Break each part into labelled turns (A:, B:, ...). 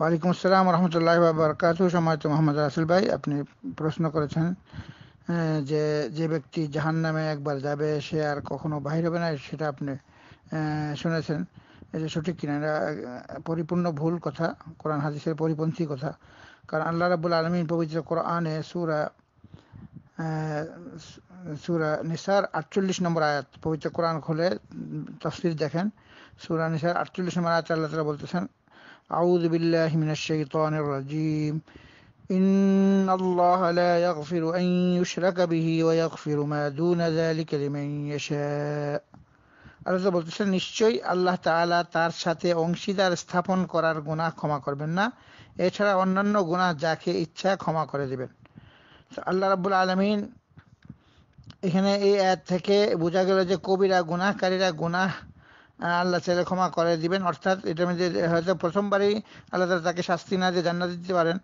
A: ওয়ালাইকুম আসসালাম রহমতুল্লাহ বারকাত সময়ত মোহাম্মদ রাসেল ভাই আপনি প্রশ্ন করেছেন যে যে ব্যক্তি জাহান নামে একবার যাবে সে আর কখনো বাহির হবে না সেটা আপনি শুনেছেন এটা সঠিক কিনা এটা পরিপূর্ণ ভুল কথা কোরআন হাদিসের পরিপন্থী কথা কারণ আল্লাহ রাবুল আলমিন পবিত্র কোরআনে সুরা সুরা নিসার আটচল্লিশ নম্বর আয়াত পবিত্র কোরআন খোলে তফসির দেখেন সুরা নিসার আটচল্লিশ নম্বর আয়াত আল্লাহ তালা বলতেছেন أعوذ بالله من الشيطان الرجيم إن الله لا يغفر أن يشرك به ويغفر ما دون ذلك لمن يشاء আল্লাহ বলতেছেন নিশ্চয়ই আল্লাহ তালা তার সাথে অংশীদার স্থাপন করার গুণা ক্ষমা করবেন না এছাড়া অন্যান্য গুণা যাকে ইচ্ছা ক্ষমা করে দেবেন আল্লাহ রাবুল আলমিন এখানে এই অ্যাড থেকে বোঝা গেল যে কবিরা গুনাহকারীরা গুনাহ আল্লাহ চাইলে ক্ষমা করে দিবেন অর্থাৎ এটা মধ্যে হয়তো প্রথমবারেই আল্লাহ তালা তাকে শাস্তি না দিয়ে জান্নাত দিতে পারেন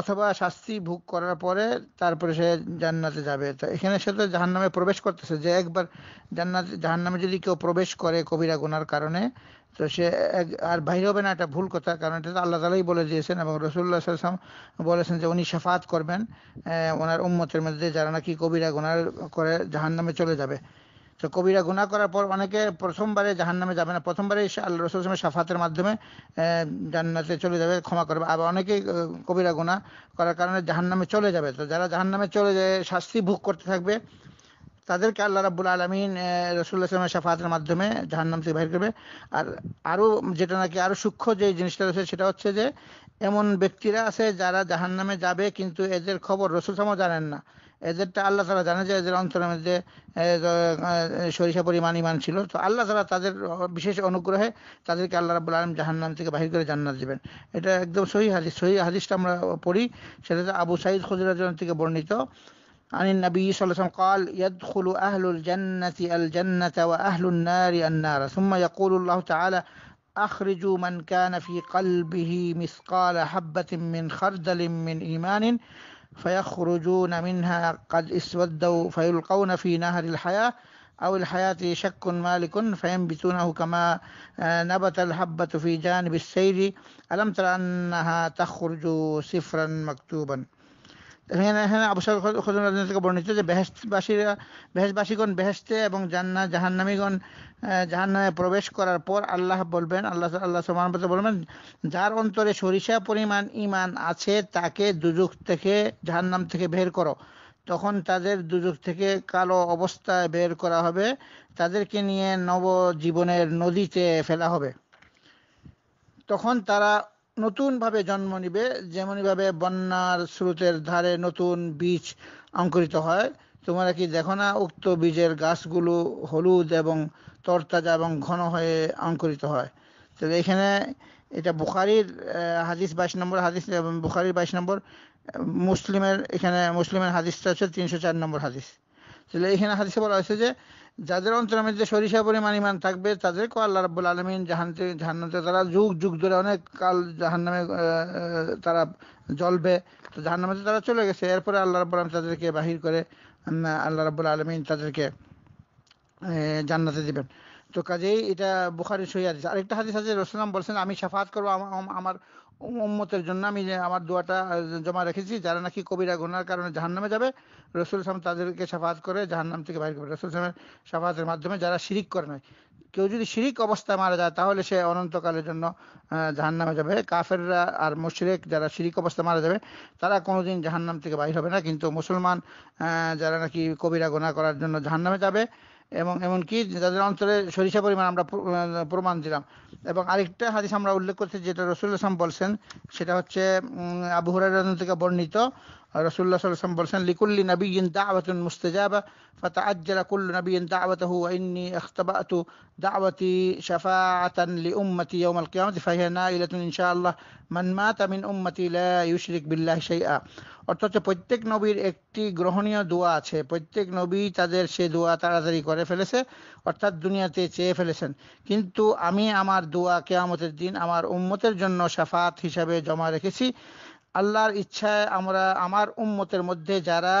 A: অথবা শাস্তি ভোগ করার পরে তারপরে সে জান্নাতে যাবে তো এখানে সে তো জাহান্নামে প্রবেশ করতেছে যে একবার জান্নাত জাহান্নামে যদি কেউ প্রবেশ করে কবিরা গুনার কারণে তো সে আর বাহির হবে না এটা ভুল কথা কারণ এটা তো আল্লাহ তালাই বলে দিয়েছেন এবং রসুল্লাহ সাল্লাম বলেছেন যে উনি সাফাত করবেন ওনার উম্মতের মধ্যে যারা নাকি কবিরা গুনার করে জাহান্নামে চলে যাবে তো কবিরা গুণা করার পর অনেকে প্রথমবারে জাহান নামে যাবে না প্রথমবারে আল্লাহ রসুলের সাফাতের মাধ্যমে জান্নাতে চলে যাবে ক্ষমা করবে আবার অনেকেই কবিরা গুণা করার কারণে জাহান নামে চলে যাবে তো যারা জাহান নামে চলে যায় শাস্তি ভোগ করতে থাকবে তাদেরকে আল্লাহ রাবুল আলমিন রসুল্লাহ ইসলামের সাফাতের মাধ্যমে জাহান্নাম থেকে বাহির করবে আর আরও যেটা নাকি আরও সূক্ষ্ম যে জিনিসটা রয়েছে সেটা হচ্ছে যে এমন ব্যক্তিরা আছে যারা জাহান্নামে যাবে কিন্তু এদের খবর রসুল সামা জানেন না এদেরটা আল্লাহ তারা জানে যে এদের অন্তরের মধ্যে সরিষা পরিমাণ ইমান ছিল তো আল্লাহ তারা তাদের বিশেষ অনুগ্রহে তাদেরকে আল্লাহ রাবুল আলম নাম থেকে বাহির করে জান্নাত দেবেন এটা একদম সহি হাদিস সহি হাদিসটা আমরা পড়ি সেটাতে আবু সাইদ খজুরাজন থেকে বর্ণিত عن النبي صلى الله عليه وسلم قال يدخل أهل الجنة الجنة وأهل النار النار ثم يقول الله تعالى أخرجوا من كان في قلبه مثقال حبة من خردل من إيمان فيخرجون منها قد اسودوا فيلقون في نهر الحياة أو الحياة شك مالك فينبتونه كما آه، نبت الحبة في جانب السير ألم تر أنها تخرج سفرا مكتوبا এখানে এখানে অবসর খোঁজন রাজনীতিকে বর্ণিত যে বেহেসবাসীরা বেহেসবাসীগণ বেহেস্তে এবং জান্না জাহান্নামীগণ জাহান্নামে প্রবেশ করার পর আল্লাহ বলবেন আল্লাহ আল্লাহ সমানপথে বলবেন যার অন্তরে সরিষা পরিমাণ ইমান আছে তাকে দুযুগ থেকে জাহান্নাম থেকে বের করো তখন তাদের দুযুগ থেকে কালো অবস্থায় বের করা হবে তাদেরকে নিয়ে নবজীবনের নদীতে ফেলা হবে তখন তারা নতুনভাবে জন্ম নিবে যেমনইভাবে বন্যার স্রোতের ধারে নতুন বীজ অঙ্কুরিত হয় তোমরা কি দেখো না উক্ত বীজের গাছগুলো হলুদ এবং তরতাজা এবং ঘন হয়ে অঙ্কুরিত হয় তো এখানে এটা বুখারির হাদিস বাইশ নম্বর হাদিস বুখারির বাইশ নম্বর মুসলিমের এখানে মুসলিমের হাদিসটা হচ্ছে তিনশো চার নম্বর হাদিস তাহলে এখানে হাদিসে বলা হয়েছে যে যাদের অন্তরের মধ্যে সরিষা পরিমাণ ইমান থাকবে তাদেরকে আল্লাহ রাব্বুল আলমিন জাহান্তে জাহান্নাতে তারা যুগ যুগ ধরে অনেক কাল জাহান্নামে তারা জ্বলবে তো জাহান্নামে তারা চলে গেছে এরপরে আল্লাহ রাব্বুল আলম তাদেরকে বাহির করে আল্লাহ রাব্বুল আলমিন তাদেরকে জান্নাতে দিবেন তো কাজেই এটা বুখারি সহি হাদিস আরেকটা হাদিস আছে রসুলাম বলছেন আমি সাফাত করবো আমার উম্মতের জন্য আমি আমার দোয়াটা জমা রেখেছি যারা নাকি কবিরা গুনার কারণে জাহান্নামে যাবে রসুল সাম তাদেরকে সাফাত করে জাহান্নাম থেকে বাইর করবে রসুল সামের সাফাতের মাধ্যমে যারা শিরিক করে নয় কেউ যদি শিরিক অবস্থায় মারা যায় তাহলে সে অনন্তকালের জন্য জাহান্নামে যাবে কাফেররা আর মুশরেক যারা শিরিক অবস্থায় মারা যাবে তারা কোনোদিন জাহান্নাম থেকে বাইর হবে না কিন্তু মুসলমান যারা নাকি কবিরা গোনা করার জন্য নামে যাবে এবং এমনকি তাদের অন্তরে সরিষা পরিমাণ আমরা প্রমাণ দিলাম এবং আরেকটা হাদিস আমরা উল্লেখ করছি যেটা রসুল ইসলাম বলছেন সেটা হচ্ছে আবু হরাই থেকে বর্ণিত رسول الله صلى الله عليه وسلم বলেন لكل نبي دعوة مستجابة فتعجل كل نبي دعوته وإني اختبأت دعوتي شفاعة لأمتي يوم القيامة فهي نائلة إن شاء الله من مات من أمتي لا يشرك بالله شيئا অর্থাৎ প্রত্যেক নবীর একটি গ্রহণীয় দোয়া আছে প্রত্যেক নবী তাদের সে দোয়া তাড়াতাড়ি করে ফেলেছে অর্থাৎ দুনিয়াতে চেয়ে ফেলেছেন কিন্তু আমি আমার দোয়া কেয়ামতের দিন আমার উম্মতের জন্য সাফাত হিসাবে জমা রেখেছি আল্লাহর ইচ্ছায় আমরা আমার উম্মতের মধ্যে যারা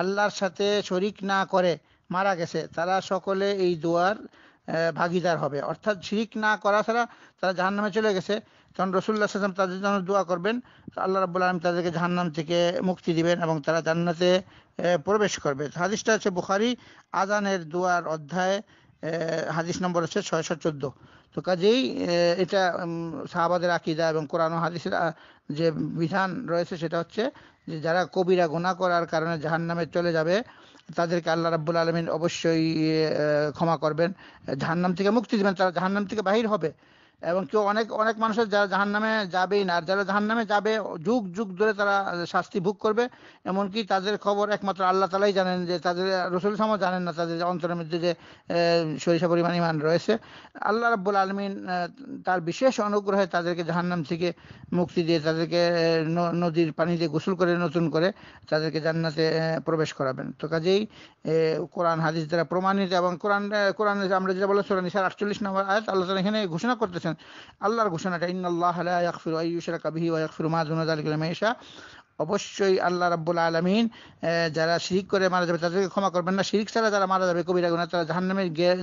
A: আল্লাহর সাথে শরিক না করে মারা গেছে তারা সকলে এই দোয়ার ভাগিদার হবে অর্থাৎ শিরিক না করা ছাড়া তারা জাহান্নামে চলে গেছে তখন রসুল্লাহ সাল্লাম তাদের জন্য দোয়া করবেন আল্লাহ রাবুল আলম তাদেরকে নাম থেকে মুক্তি দিবেন এবং তারা জান্নাতে প্রবেশ করবে হাদিসটা হচ্ছে বুখারি আজানের দোয়ার অধ্যায় হাদিস নম্বর হচ্ছে ছয়শো চোদ্দ তো কাজেই এটা সাহাবাদের আকিদা এবং কোরআন হাদিসের যে বিধান রয়েছে সেটা হচ্ছে যে যারা কবিরা গোনা করার কারণে জাহান নামে চলে যাবে তাদেরকে আল্লাহ রাব্বুল আলমিন অবশ্যই ক্ষমা করবেন জাহান্নাম থেকে মুক্তি দেবেন তারা জাহান্নাম থেকে বাহির হবে এবং কেউ অনেক অনেক মানুষের যারা জাহান নামে যাবেই না আর যারা জাহান নামে যাবে যুগ যুগ ধরে তারা শাস্তি ভোগ করবে এমনকি তাদের খবর একমাত্র আল্লাহ তালাই জানেন যে তাদের রসুল সাম জানেন না তাদের অন্তরের মধ্যে যে সরিষা পরিমাণ ইমান রয়েছে আল্লাহ রাব্বুল আলমিন তার বিশেষ অনুগ্রহে তাদেরকে জাহান্নাম থেকে মুক্তি দিয়ে তাদেরকে নদীর পানি দিয়ে গোসল করে নতুন করে তাদেরকে জান্নাতে প্রবেশ করাবেন তো কাজেই কোরআন হাদিস দ্বারা প্রমাণিত এবং কোরআন কোরআন আমরা যেটা বলে সোরানিসার আটচল্লিশ নম্বর আয়াত আল্লাহ তালা এখানে ঘোষণা করতেছেন করেছেন আল্লাহর ঘোষণাটা ইন্নআল্লাহ ইয়াকফির আইয়ুশরা কাবিহি ওয়াকফির মাজুন অবশ্যই আল্লাহ রাবুল আলমিন যারা শিরিক করে মারা যাবে তাদেরকে ক্ষমা করবেন না শিরিক ছাড়া যারা মারা যাবে কবিরা গুণা তারা জাহান্নামে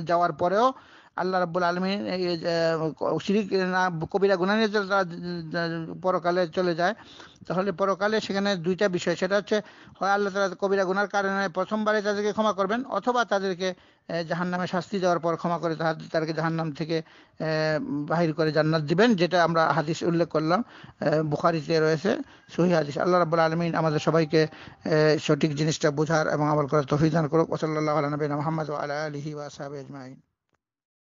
A: যাওয়ার পরেও আল্লাহ রাবুল আলমিন শিরিক না কবিরা গুণা নিয়ে পরকালে চলে যায় তাহলে পরকালে সেখানে দুইটা বিষয় সেটা হচ্ছে হয় আল্লাহ তালা কবিরা গুনার কারণে প্রথমবারে তাদেরকে ক্ষমা করবেন অথবা তাদেরকে জাহান নামে শাস্তি দেওয়ার পর ক্ষমা করে তাদেরকে জাহান নাম থেকে বাহির করে জান্নাত দিবেন যেটা আমরা হাদিস উল্লেখ করলাম বুখারিতে রয়েছে সহি হাদিস আল্লাহ রাবুল আলমিন আমাদের সবাইকে সঠিক জিনিসটা বোঝার এবং আমল করার তফিদান করুক ওসল্লাহ আলনবীন মোহাম্মদ আলা আলহি ওয়াসাব ইজমাইন